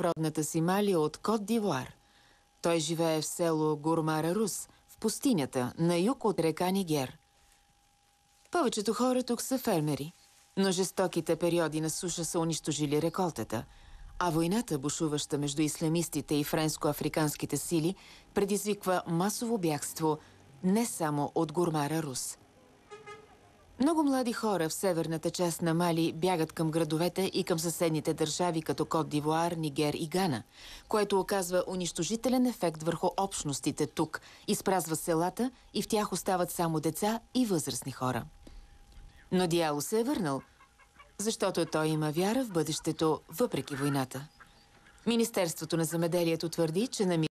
родната си Мали от Кот Дивуар. Той живее в село Гурмара Рус, в пустинята, на юг от река Нигер. Повечето хора тук са фермери, но жестоките периоди на суша са унищожили реколтата, а войната, бушуваща между ислямистите и френско-африканските сили, предизвиква масово бягство не само от Гурмара Рус – много млади хора в северната част на Мали бягат към градовете и към съседните държави като Кот Дивуар, Нигер и Гана, което оказва унищожителен ефект върху общностите тук, изпразва селата и в тях остават само деца и възрастни хора. Но Диало се е върнал, защото той има вяра в бъдещето въпреки войната. Министерството на замеделието твърди, че намира